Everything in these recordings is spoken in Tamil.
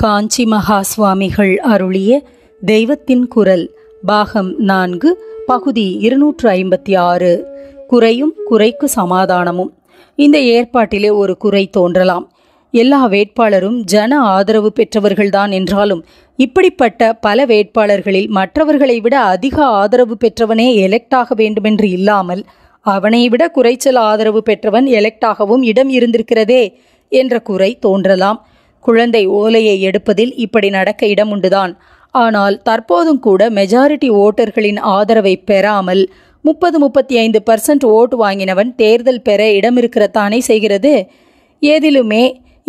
காஞ்சி மகா சுவாமிகள் அருளிய தெய்வத்தின் குரல் பாகம் நான்கு பகுதி இருநூற்று ஐம்பத்தி ஆறு குறையும் குறைக்கு சமாதானமும் இந்த ஏற்பாட்டிலே ஒரு குறை தோன்றலாம் எல்லா வேட்பாளரும் ஜன ஆதரவு பெற்றவர்கள்தான் என்றாலும் இப்படிப்பட்ட பல வேட்பாளர்களில் மற்றவர்களை விட அதிக ஆதரவு பெற்றவனே எலெக்ட் ஆக வேண்டுமென்று இல்லாமல் அவனை விட குறைச்சல் ஆதரவு பெற்றவன் ஆகவும் இடம் இருந்திருக்கிறதே என்ற குறை தோன்றலாம் குழந்தை ஓலையை எடுப்பதில் இப்படி நடக்க இடமுண்டுதான் ஆனால் தற்போதும் கூட மெஜாரிட்டி ஓட்டர்களின் ஆதரவை பெறாமல் முப்பது முப்பத்தி ஐந்து பர்சன்ட் ஓட்டு வாங்கினவன் தேர்தல் பெற இடம் இருக்கிறத்தானே செய்கிறது ஏதிலுமே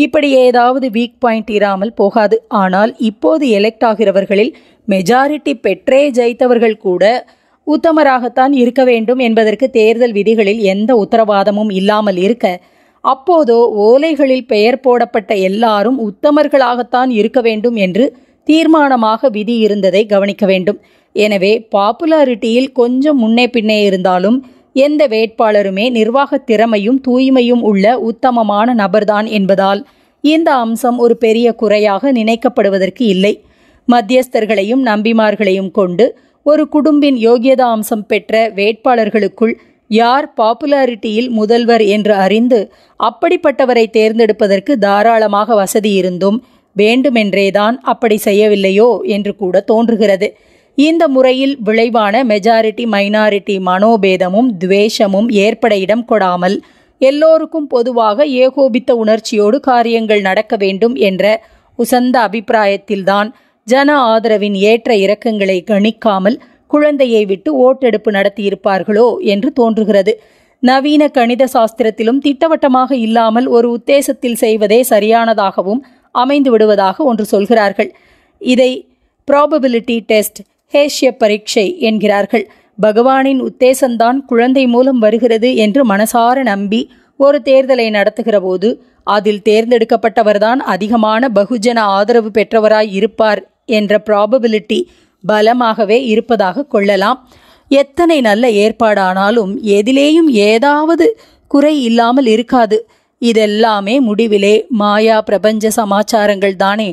இப்படி ஏதாவது வீக் பாயிண்ட் இராமல் போகாது ஆனால் இப்போது எலெக்ட் ஆகிறவர்களில் மெஜாரிட்டி பெற்றே ஜெயித்தவர்கள் கூட உத்தமராகத்தான் இருக்க வேண்டும் என்பதற்கு தேர்தல் விதிகளில் எந்த உத்தரவாதமும் இல்லாமல் இருக்க அப்போதோ ஓலைகளில் பெயர் போடப்பட்ட எல்லாரும் உத்தமர்களாகத்தான் இருக்க வேண்டும் என்று தீர்மானமாக விதி இருந்ததை கவனிக்க வேண்டும் எனவே பாப்புலாரிட்டியில் கொஞ்சம் முன்னே பின்னே இருந்தாலும் எந்த வேட்பாளருமே நிர்வாக திறமையும் தூய்மையும் உள்ள உத்தமமான நபர்தான் என்பதால் இந்த அம்சம் ஒரு பெரிய குறையாக நினைக்கப்படுவதற்கு இல்லை மத்தியஸ்தர்களையும் நம்பிமார்களையும் கொண்டு ஒரு குடும்பின் யோகியதா அம்சம் பெற்ற வேட்பாளர்களுக்குள் யார் பாப்புலாரிட்டியில் முதல்வர் என்று அறிந்து அப்படிப்பட்டவரை தேர்ந்தெடுப்பதற்கு தாராளமாக வசதி இருந்தும் வேண்டுமென்றேதான் அப்படி செய்யவில்லையோ என்று கூட தோன்றுகிறது இந்த முறையில் விளைவான மெஜாரிட்டி மைனாரிட்டி மனோபேதமும் துவேஷமும் ஏற்பட இடம் கொடாமல் எல்லோருக்கும் பொதுவாக ஏகோபித்த உணர்ச்சியோடு காரியங்கள் நடக்க வேண்டும் என்ற உசந்த அபிப்பிராயத்தில்தான் ஜன ஆதரவின் ஏற்ற இறக்கங்களை கணிக்காமல் குழந்தையை விட்டு ஓட்டெடுப்பு நடத்தியிருப்பார்களோ என்று தோன்றுகிறது நவீன கணித சாஸ்திரத்திலும் திட்டவட்டமாக இல்லாமல் ஒரு உத்தேசத்தில் செய்வதே சரியானதாகவும் அமைந்து விடுவதாக ஒன்று சொல்கிறார்கள் இதை ப்ராபபிலிட்டி டெஸ்ட் ஹேஷ்ய பரீட்சை என்கிறார்கள் பகவானின் உத்தேசம்தான் குழந்தை மூலம் வருகிறது என்று மனசார நம்பி ஒரு தேர்தலை நடத்துகிற போது அதில் தேர்ந்தெடுக்கப்பட்டவர்தான் அதிகமான பகுஜன ஆதரவு பெற்றவராய் இருப்பார் என்ற ப்ராபபிலிட்டி பலமாகவே இருப்பதாக கொள்ளலாம் எத்தனை நல்ல ஏற்பாடானாலும் எதிலேயும் ஏதாவது குறை இல்லாமல் இருக்காது இதெல்லாமே முடிவிலே மாயா பிரபஞ்ச சமாச்சாரங்கள் தானே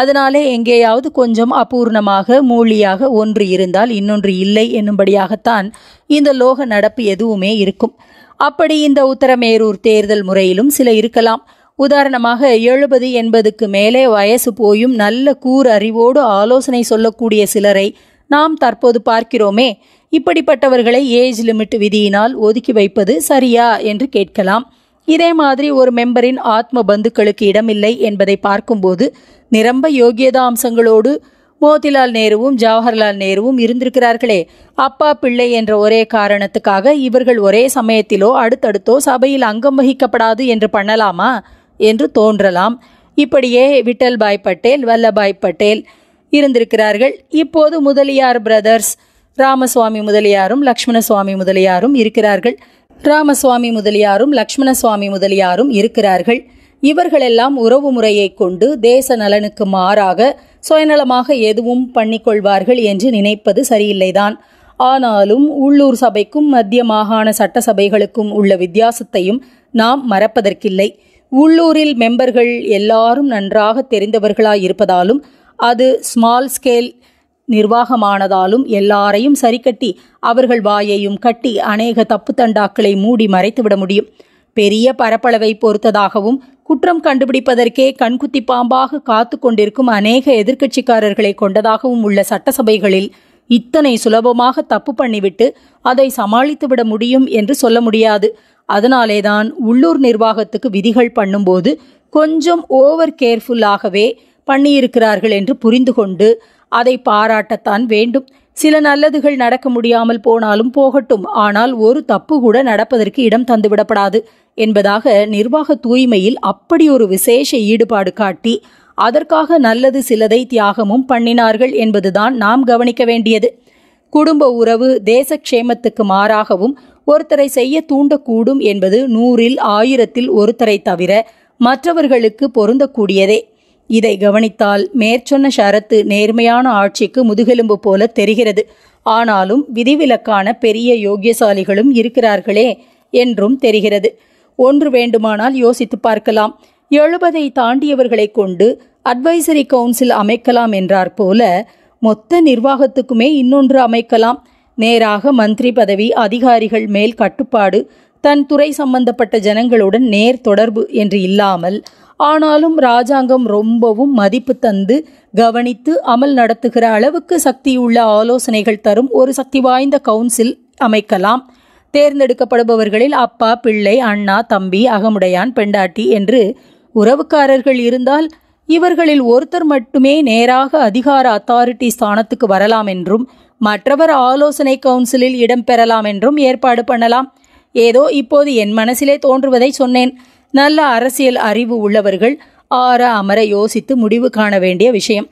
அதனாலே எங்கேயாவது கொஞ்சம் அபூர்ணமாக மூலியாக ஒன்று இருந்தால் இன்னொன்று இல்லை என்னும்படியாகத்தான் இந்த லோக நடப்பு எதுவுமே இருக்கும் அப்படி இந்த உத்தரமேரூர் தேர்தல் முறையிலும் சில இருக்கலாம் உதாரணமாக எழுபது எண்பதுக்கு மேலே வயசு போயும் நல்ல கூர் அறிவோடு ஆலோசனை சொல்லக்கூடிய சிலரை நாம் தற்போது பார்க்கிறோமே இப்படிப்பட்டவர்களை ஏஜ் லிமிட் விதியினால் ஒதுக்கி வைப்பது சரியா என்று கேட்கலாம் இதே மாதிரி ஒரு மெம்பரின் ஆத்ம பந்துக்களுக்கு இடமில்லை என்பதை பார்க்கும்போது நிரம்ப யோகியதா அம்சங்களோடு மோதிலால் நேருவும் ஜவஹர்லால் நேருவும் இருந்திருக்கிறார்களே அப்பா பிள்ளை என்ற ஒரே காரணத்துக்காக இவர்கள் ஒரே சமயத்திலோ அடுத்தடுத்தோ சபையில் அங்கம் வகிக்கப்படாது என்று பண்ணலாமா என்று தோன்றலாம் இப்படியே விட்டல்பாய் பட்டேல் வல்லபாய் பட்டேல் இருந்திருக்கிறார்கள் இப்போது முதலியார் பிரதர்ஸ் ராமசுவாமி முதலியாரும் சுவாமி முதலியாரும் இருக்கிறார்கள் ராமசுவாமி முதலியாரும் லக்ஷ்மண சுவாமி முதலியாரும் இருக்கிறார்கள் இவர்களெல்லாம் உறவு முறையை கொண்டு தேச நலனுக்கு மாறாக சுயநலமாக எதுவும் பண்ணிக்கொள்வார்கள் என்று நினைப்பது சரியில்லைதான் ஆனாலும் உள்ளூர் சபைக்கும் மத்திய மாகாண சட்டசபைகளுக்கும் உள்ள வித்தியாசத்தையும் நாம் மறப்பதற்கில்லை உள்ளூரில் மெம்பர்கள் எல்லாரும் நன்றாக தெரிந்தவர்களாக இருப்பதாலும் அது ஸ்மால் ஸ்கேல் நிர்வாகமானதாலும் எல்லாரையும் சரிக்கட்டி அவர்கள் வாயையும் கட்டி அநேக தப்பு தண்டாக்களை மூடி மறைத்துவிட முடியும் பெரிய பரப்பளவை பொறுத்ததாகவும் குற்றம் கண்டுபிடிப்பதற்கே கண்குத்தி பாம்பாக காத்து கொண்டிருக்கும் அநேக எதிர்க்கட்சிக்காரர்களை கொண்டதாகவும் உள்ள சட்டசபைகளில் இத்தனை சுலபமாக தப்பு பண்ணிவிட்டு அதை சமாளித்துவிட முடியும் என்று சொல்ல முடியாது அதனாலே தான் உள்ளூர் நிர்வாகத்துக்கு விதிகள் பண்ணும்போது கொஞ்சம் ஓவர் கேர்ஃபுல்லாகவே பண்ணியிருக்கிறார்கள் என்று புரிந்து கொண்டு அதை பாராட்டத்தான் வேண்டும் சில நல்லதுகள் நடக்க முடியாமல் போனாலும் போகட்டும் ஆனால் ஒரு தப்பு கூட நடப்பதற்கு இடம் தந்துவிடப்படாது என்பதாக நிர்வாக தூய்மையில் அப்படி ஒரு விசேஷ ஈடுபாடு காட்டி அதற்காக நல்லது சிலதை தியாகமும் பண்ணினார்கள் என்பதுதான் நாம் கவனிக்க வேண்டியது குடும்ப உறவு தேசக்ஷேமத்துக்கு மாறாகவும் ஒருத்தரை செய்ய தூண்டக்கூடும் என்பது நூறில் ஆயிரத்தில் ஒருத்தரை தவிர மற்றவர்களுக்கு பொருந்தக்கூடியதே இதை கவனித்தால் மேற்சொன்ன ஷரத்து நேர்மையான ஆட்சிக்கு முதுகெலும்பு போல தெரிகிறது ஆனாலும் விதிவிலக்கான பெரிய யோகியசாலிகளும் இருக்கிறார்களே என்றும் தெரிகிறது ஒன்று வேண்டுமானால் யோசித்து பார்க்கலாம் எழுபதை தாண்டியவர்களை கொண்டு அட்வைசரி கவுன்சில் அமைக்கலாம் என்றார் போல மொத்த நிர்வாகத்துக்குமே இன்னொன்று அமைக்கலாம் நேராக மந்திரி பதவி அதிகாரிகள் மேல் கட்டுப்பாடு தன் துறை சம்பந்தப்பட்ட ஜனங்களுடன் நேர் தொடர்பு என்று இல்லாமல் ஆனாலும் ராஜாங்கம் ரொம்பவும் மதிப்பு தந்து கவனித்து அமல் நடத்துகிற அளவுக்கு சக்தியுள்ள ஆலோசனைகள் தரும் ஒரு சக்தி வாய்ந்த கவுன்சில் அமைக்கலாம் தேர்ந்தெடுக்கப்படுபவர்களில் அப்பா பிள்ளை அண்ணா தம்பி அகமுடையான் பெண்டாட்டி என்று உறவுக்காரர்கள் இருந்தால் இவர்களில் ஒருத்தர் மட்டுமே நேராக அதிகார அத்தாரிட்டி ஸ்தானத்துக்கு வரலாம் என்றும் மற்றவர் ஆலோசனை கவுன்சிலில் இடம்பெறலாம் என்றும் ஏற்பாடு பண்ணலாம் ஏதோ இப்போது என் மனசிலே தோன்றுவதை சொன்னேன் நல்ல அரசியல் அறிவு உள்ளவர்கள் ஆற அமர யோசித்து முடிவு காண வேண்டிய விஷயம்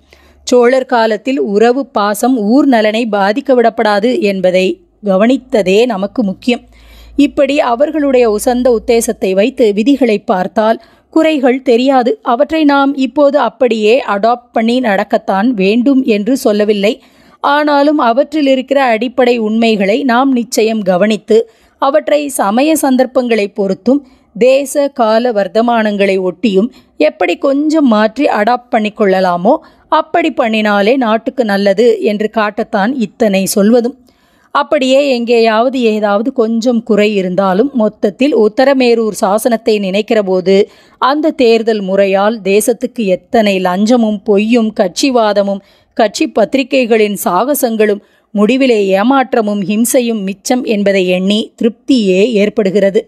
சோழர் காலத்தில் உறவு பாசம் ஊர் நலனை பாதிக்க விடப்படாது என்பதை கவனித்ததே நமக்கு முக்கியம் இப்படி அவர்களுடைய உசந்த உத்தேசத்தை வைத்து விதிகளை பார்த்தால் குறைகள் தெரியாது அவற்றை நாம் இப்போது அப்படியே அடாப்ட் பண்ணி நடக்கத்தான் வேண்டும் என்று சொல்லவில்லை ஆனாலும் அவற்றில் இருக்கிற அடிப்படை உண்மைகளை நாம் நிச்சயம் கவனித்து அவற்றை சமய சந்தர்ப்பங்களை பொறுத்தும் தேச கால வர்த்தமானங்களை ஒட்டியும் எப்படி கொஞ்சம் மாற்றி அடாப்ட் பண்ணிக்கொள்ளலாமோ அப்படி பண்ணினாலே நாட்டுக்கு நல்லது என்று காட்டத்தான் இத்தனை சொல்வதும் அப்படியே எங்கேயாவது ஏதாவது கொஞ்சம் குறை இருந்தாலும் மொத்தத்தில் உத்தரமேரூர் சாசனத்தை நினைக்கிறபோது அந்த தேர்தல் முறையால் தேசத்துக்கு எத்தனை லஞ்சமும் பொய்யும் கட்சிவாதமும் கட்சி பத்திரிகைகளின் சாகசங்களும் முடிவிலே ஏமாற்றமும் ஹிம்சையும் மிச்சம் என்பதை எண்ணி திருப்தியே ஏற்படுகிறது